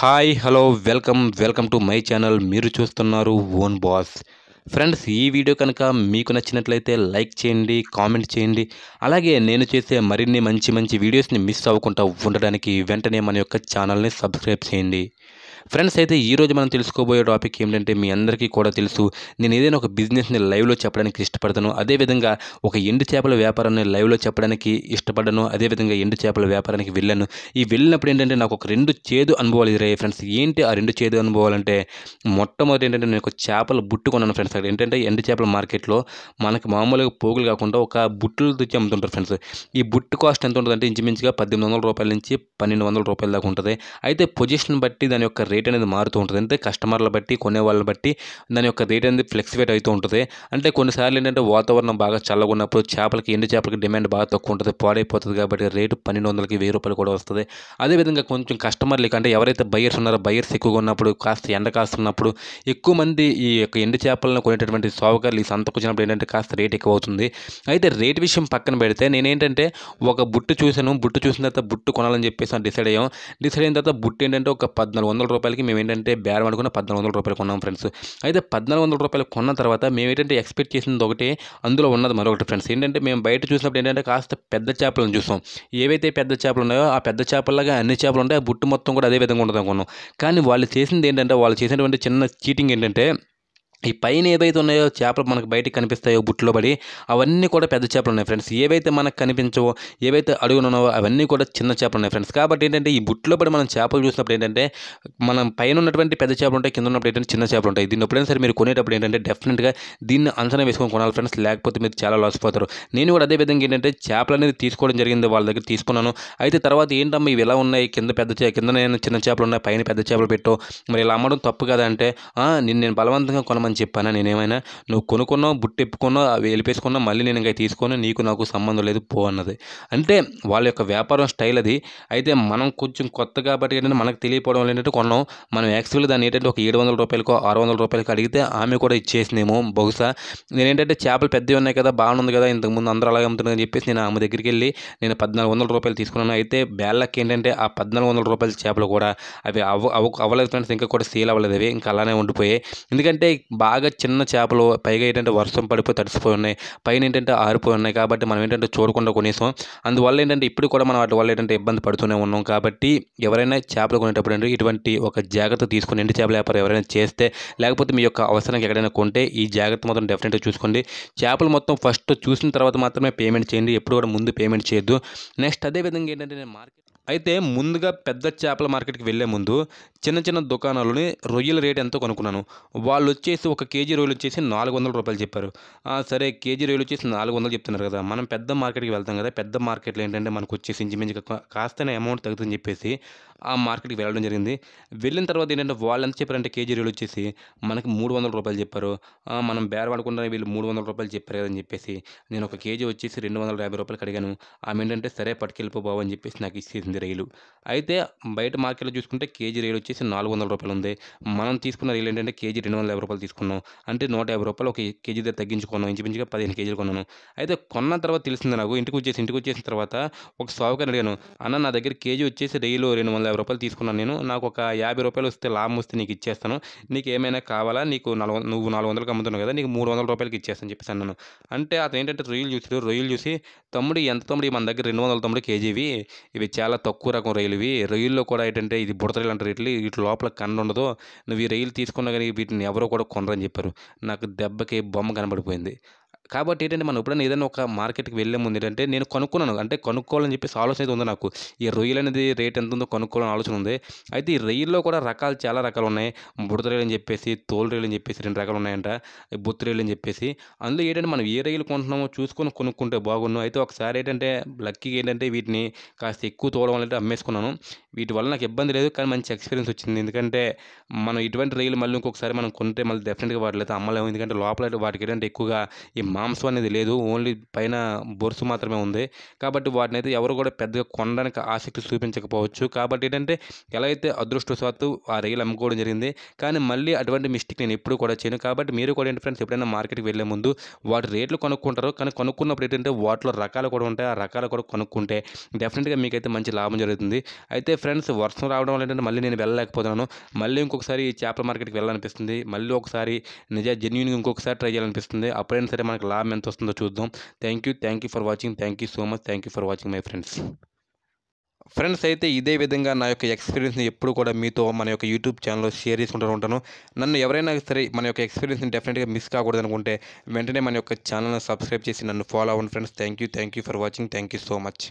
hi hello welcome welcome to my channel మీరు చూస్తున్నారు own boss friends ఈ video కనుక మీకు నచ్చినట్లయితే లైక్ చేయండి కామెంట్ చేయండి అలాగే నేను చేసే మరిన్ని మంచి మంచి వీడియోస్ని మిస్ అవ్వకుండా ఉండడానికి వెంటనే మన యొక్క ఛానల్ని సబ్స్క్రైబ్ చేయండి ఫ్రెండ్స్ అయితే ఈరోజు మనం తెలుసుకోబోయే టాపిక్ ఏంటంటే మీ అందరికీ కూడా తెలుసు నేను ఏదైనా ఒక బిజినెస్ని లైవ్లో చెప్పడానికి ఇష్టపడతాను అదేవిధంగా ఒక ఎండు చేపల వ్యాపారాన్ని లైవ్లో చెప్పడానికి ఇష్టపడ్డాను అదేవిధంగా ఎండు చేపల వ్యాపారానికి వెళ్ళాను ఈ వెళ్ళినప్పుడు ఏంటంటే నాకు ఒక రెండు చేదు అనుభవాలు ఎదురయ్యాయి ఫ్రెండ్స్ ఏంటి ఆ రెండు చేదు అనుభవాలు అంటే మొట్టమొదటి ఏంటంటే నేను ఒక చేపల బుట్టు కొన్నాను ఫ్రెండ్స్ అక్కడ ఏంటంటే ఎండు చేపల మార్కెట్లో మనకి మామూలుగా పోగులు కాకుండా ఒక బుట్టులు తెచ్చి అమ్ముతుంటారు ఫ్రెండ్స్ ఈ బుట్టు కాస్ట్ ఎంత ఉంటుందంటే ఇంచుమించుగా పద్దెనిమిది వందల రూపాయల నుంచి పన్నెండు వందల రూపాయల దాకా ఉంటుంది అయితే పొజిషన్ బట్టి దాని యొక్క రేట్ అనేది మారుతూ ఉంటుంది అంటే కస్టమర్ల బట్టి కొనే వాళ్ళని బట్టి దాని యొక్క రేట్ అనేది ఫ్లెక్సివేట్ అవుతూ ఉంటుంది అంటే కొన్నిసార్లు ఏంటంటే వాతావరణం బాగా చల్లగొన్నప్పుడు చేపలకి ఎండు చేపలకి డిమాండ్ బాగా తక్కువ ఉంటుంది పాడైపోతుంది కాబట్టి రేటు పన్నెండు వందలకి వెయ్యి రూపాయలు కూడా వస్తుంది అదేవిధంగా కొంచెం కస్టమర్లకి అంటే ఎవరైతే బయర్స్ ఉన్నారో బయర్స్ ఎక్కువగా ఉన్నప్పుడు కాస్త ఎండ కాస్తున్నప్పుడు ఎక్కువ మంది ఈ యొక్క ఎండు చేపలను కొనేటటువంటి సౌకర్యాలు ఈ సంతకు వచ్చినప్పుడు ఏంటంటే కాస్త రేట్ ఎక్కువ అవుతుంది అయితే రేట్ విషయం పక్కన పెడితే నేనేంటంటే ఒక బుట్టు చూశాను బుట్టు చూసిన తర్వాత బుట్టు కొనాలని చెప్పేసి డిసైడ్ అయ్యాం డిసైడ్ అయిన తర్వాత బుట్టు ఏంటంటే ఒక పద్నాలుగు వందల రూపాయలకి మేము ఏంటంటే బేరం అనుకున్న పద్నాలుగు వందల రూపాయలు కొన్నాం ఫ్రెండ్స్ అయితే పద్నాలుగు వందల రూపాయలు కొన్న తర్వాత మేము ఏంటంటే ఎక్స్పెక్ట్ చేసింది ఒకటి అందులో ఉన్నది మరొకటి ఫ్రెండ్స్ ఏంటంటే మేము బయట చూసినప్పుడు ఏంటంటే కాస్త పెద్ద చేపలను చూసాం ఏవైతే పెద్ద చేపలు ఉన్నాయో ఆ పెద్ద చేపల్లాగా అన్ని చేపలు ఉంటాయి ఆ బుట్టు మొత్తం కూడా అదే విధంగా ఉండదు అనుకున్నాం కానీ వాళ్ళు చేసింది ఏంటంటే వాళ్ళు చేసినటువంటి చిన్న చీటింగ్ ఏంటంటే ఈ పైన ఏవైతే ఉన్నాయో చేపలు మనకు బయటకు కనిపిస్తాయో బుట్లో పడి అవన్నీ కూడా పెద్ద చేపలు ఉన్నాయి ఫ్రెండ్స్ ఏవైతే మనకు కనిపించవో ఏవైతే అడుగున ఉన్నావో అవన్నీ కూడా చిన్న చేపలు ఉన్నాయి ఫ్రెండ్స్ కాబట్టి ఏంటంటే ఈ బుట్లో పడి మనం చేపలు చూసినప్పుడు ఏంటంటే మనం పైన ఉన్నటువంటి పెద్ద చేపలు ఉంటాయి కింద ఉన్నప్పుడు ఏంటంటే చిన్న చేపలు ఉంటాయి దీన్ని ఎప్పుడైనా సరే మీరు కొనేటప్పుడు ఏంటంటే డెఫినెట్గా దీన్ని అంచనా వేసుకొని కొనాలి ఫ్రెండ్స్ లేకపోతే మీరు చాలా లాస్ పోతారు నేను కూడా అదే విధంగా ఏంటంటే చేపలు అనేది తీసుకోవడం జరిగింది వాళ్ళ దగ్గర తీసుకున్నాను అయితే తర్వాత ఏంటమ్మా ఇవి ఎలా ఉన్నాయి కింద పెద్ద చే కింద చిన్న చేపలు ఉన్నాయి పైన పెద్ద చేపలు పెట్టు మరి ఇలా అమ్మడం తప్పు కదా అంటే నిన్ను నేను బలవంతంగా కొనమని అని చెప్పానా నేనేమైనా నువ్వు కొనుక్కున్నావు బుట్టెప్పుకున్నావు అవి వెళ్ళిపేసుకున్నావు మళ్ళీ నేను ఇంకా తీసుకొని నీకు నాకు సంబంధం లేదు పో అన్నది అంటే వాళ్ళ యొక్క వ్యాపారం స్టైల్ అది అయితే మనం కొంచెం కొత్త కాబట్టి ఏంటంటే మనకు తెలియపోవడం ఏంటంటే కొన్నాం మనం యాక్చువల్గా దాన్ని ఏంటంటే ఒక ఏడు వందల రూపాయలకో ఆరు వందల రూపాయలకి అడిగితే ఆమె కూడా ఇచ్చేసినేమో బహుశా నేనేంటంటే చేపలు పెద్దవి ఉన్నాయి కదా బాగుంది కదా ఇంతకుముందు అందరూ అలాగే అమ్ముతుందని అని చెప్పేసి నేను ఆమె దగ్గరికి వెళ్ళి నేను పద్నాలుగు వందల రూపాయలు తీసుకున్నాను అయితే బ్యాళ్ళకి ఏంటంటే ఆ పద్నాలుగు వందల రూపాయల చేపలు కూడా అవి అవ్వ అవ్వలేదు ఫ్రెండ్స్ ఇంకా కూడా సేల్ అవ్వలేదు అవి ఇంకా అలానే ఉండిపోయాయి ఎందుకంటే బాగా చిన్న చేపలు పైగా ఏంటంటే వర్షం పడిపోయి తడిసిపోయి ఉన్నాయి పైన ఏంటంటే ఆరిపోయి ఉన్నాయి కాబట్టి మనం ఏంటంటే చూడకుండా కొనేసాం అందువల్ల ఏంటంటే ఇప్పుడు కూడా మనం వాటి వల్ల ఏంటంటే ఇబ్బంది పడుతూనే ఉన్నాం కాబట్టి ఎవరైనా చేపలు కొనేటప్పుడు ఏంటంటే ఇటువంటి ఒక జాగ్రత్త తీసుకుని ఎండి చేపల వ్యాపారం ఎవరైనా చేస్తే లేకపోతే మీ యొక్క అవసరానికి ఎక్కడైనా కొంటే ఈ జాగ్రత్త మొత్తం డెఫినెట్గా చూసుకోండి చేపలు మొత్తం ఫస్ట్ చూసిన తర్వాత మాత్రమే పేమెంట్ చేయండి ఎప్పుడు కూడా ముందు పేమెంట్ చేయొద్దు నెక్స్ట్ అదేవిధంగా ఏంటంటే నేను మార్కెట్ అయితే ముందుగా పెద్ద చేపల మార్కెట్కి వెళ్ళే ముందు చిన్న చిన్న దుకాణాలని రొయ్యల రేట్ ఎంతో కొనుక్కున్నాను వాళ్ళు వచ్చేసి ఒక కేజీ రొయ్యలు వచ్చేసి నాలుగు వందల రూపాయలు చెప్పారు సరే కేజీ రొయ్యలు వచ్చేసి నాలుగు వందలు చెప్తున్నారు కదా మనం పెద్ద మార్కెట్కి వెళ్తాం కదా పెద్ద మార్కెట్లో ఏంటంటే మనకు వచ్చేసి ఇంచుమించుగా కాస్తనే అమౌంట్ తగ్గుతుందని చెప్పేసి ఆ మార్కెట్కి వెళ్ళడం జరిగింది వెళ్ళిన తర్వాత ఏంటంటే వాళ్ళు ఎంత చెప్పారంటే కేజీ రేలు వచ్చేసి మనకి మూడు వందల రూపాయలు చెప్పారు మనం బేర పడుకుంటానే వీళ్ళు మూడు వందల రూపాయలు చెప్పారు కదని చెప్పేసి నేను ఒక కేజీ వచ్చేసి రెండు వందల యాభై రూపాయలు అడిగాను ఆమె ఏంటంటే సరే పట్టుకెళ్ళిపో అని చెప్పేసి నాకు ఇచ్చేసింది రైలు అయితే బయట మార్కెట్లో చూసుకుంటే కేజీ రైలు వచ్చేసి నాలుగు వందల రూపాయలు ఉంది మనం తీసుకున్న రైలు ఏంటంటే కేజీ రెండు వందల యాభై రూపాయలు తీసుకున్నాం అంటే నూట యాభై రూపాయలు ఒక కేజీ దగ్గర తగ్గించుకున్నాం ఇంచుమించుగా పదిహేను కేజీలు కొన్నాను అయితే కొన్న తర్వాత తెలిసింది నాకు ఇంటికి వచ్చేసి ఇంటికి వచ్చేసిన తర్వాత ఒక సావుకారు అడిగాను అన్న నా దగ్గర కేజీ వచ్చేసి రైలు రెండు వందల యాభై రూపాయలు తీసుకున్నాను నేను నాకు ఒక యాభై రూపాయలు వస్తే లాభం వస్తే నీకు ఇచ్చేస్తాను నీకు ఏమైనా కావాలా నీకు నాలుగు నువ్వు నాలుగు వందలకి అమ్ముతున్నావు కదా నీకు మూడు వందల రూపాయలకి ఇచ్చేస్తాను చెప్పేసి అన్నాను అంటే అతను ఏంటంటే రొయ్యలు చూసాడు రొయ్యలు చూసి తమ్ముడు ఎంత తమ్ముడు మన దగ్గర రెండు వందల తమ్ముడు కేజీవి ఇవి చాలా తక్కువ రకం రొయ్యలు ఇవి రొయ్యల్లో కూడా ఏంటంటే ఇది బుడత రొయ్యలు అంటారు ఇట్లా ఇటు లోపల కండ ఉండదు నువ్వు ఈ రొయ్యలు తీసుకున్నా కానీ వీటిని ఎవరో కూడా కొనరని చెప్పారు నాకు దెబ్బకి బొమ్మ కనబడిపోయింది కాబట్టి ఏంటంటే మనం ఎప్పుడైనా ఏదైనా ఒక మార్కెట్కి వెళ్ళే ముందు ఏంటంటే నేను కొనుక్కున్నాను అంటే కొనుక్కోవాలని చెప్పేసి ఆలోచన అయితే ఉంది నాకు ఈ రొయ్యలు అనేది రేట్ ఎంత ఉందో కొనుక్కోవాలని ఆలోచన ఉంది అయితే ఈ రొయ్యల్లో కూడా రకాలు చాలా రకాలు ఉన్నాయి బుడత రొయ్యలు అని చెప్పేసి తోలు రొయ్యలు అని చెప్పేసి రెండు రకాలు ఉన్నాయంట బొత్తు రొయ్యలు అని చెప్పేసి అందులో ఏంటంటే మనం ఏ రొయ్యలు కొంటున్నామో చూసుకొని కొనుక్కుంటే బాగున్నాను అయితే ఒకసారి ఏంటంటే లక్కీగా ఏంటంటే వీటిని కాస్త ఎక్కువ తోడడం వల్ల అమ్మేసుకున్నాను వీటి వల్ల నాకు ఇబ్బంది లేదు కానీ మంచి ఎక్స్పీరియన్స్ వచ్చింది ఎందుకంటే మనం ఇటువంటి రొయ్యలు మళ్ళీ ఇంకొకసారి మనం కొంటే మళ్ళీ డెఫినెట్గా వాటిలో అయితే అమ్మలేము ఎందుకంటే లోపల వాటికి ఏంటంటే ఎక్కువగా ఈ మాంసం అనేది లేదు ఓన్లీ పైన బొరుసు మాత్రమే ఉంది కాబట్టి వాటిని అయితే ఎవరు కూడా పెద్దగా కొనడానికి ఆసక్తి చూపించకపోవచ్చు కాబట్టి ఏంటంటే ఎలా అయితే అదృష్టవశాత్తు ఆ రైలు అమ్ముకోవడం జరిగింది కానీ మళ్ళీ అటువంటి మిస్టేక్ నేను ఎప్పుడు కూడా చేయను కాబట్టి మీరు కూడా ఏంటి ఫ్రెండ్స్ ఎప్పుడైనా మార్కెట్కి వెళ్ళే ముందు వాటి రేట్లు కొనుక్కుంటారు కానీ కొనుక్కున్నప్పుడు ఏంటంటే వాటిలో రకాలు కూడా ఉంటాయి ఆ రకాలు కూడా కొనుక్కుంటే డెఫినెట్గా మీకైతే మంచి లాభం జరుగుతుంది అయితే ఫ్రెండ్స్ వర్షం రావడం వల్ల ఏంటంటే మళ్ళీ నేను వెళ్ళలేకపోతున్నాను మళ్ళీ ఇంకొకసారి చేపల మార్కెట్కి వెళ్ళాలనిపిస్తుంది మళ్ళీ ఒకసారి నిజా జెన్యున్గా ఇంకొకసారి ట్రై చేయాలనిపిస్తుంది అప్పుడైనా సరే మనకు మనకు లాభం ఎంత వస్తుందో చూద్దాం thank you thank you for watching thank you so much thank you for watching my friends friends అయితే ఇదే విధంగా నా యొక్క ఎక్స్పీరియన్స్ని ఎప్పుడు కూడా మీతో మన యొక్క యూట్యూబ్ ఛానల్లో షేర్ చేసుకుంటూ ఉంటాను నన్ను ఎవరైనా సరే మన యొక్క ఎక్స్పీరియన్స్ని డెఫినెట్గా మిస్ కాకూడదు అనుకుంటే వెంటనే మన యొక్క ఛానల్ని సబ్స్క్రైబ్ చేసి నన్ను ఫాలో అవ్వండి friends thank you thank you for watching thank you so much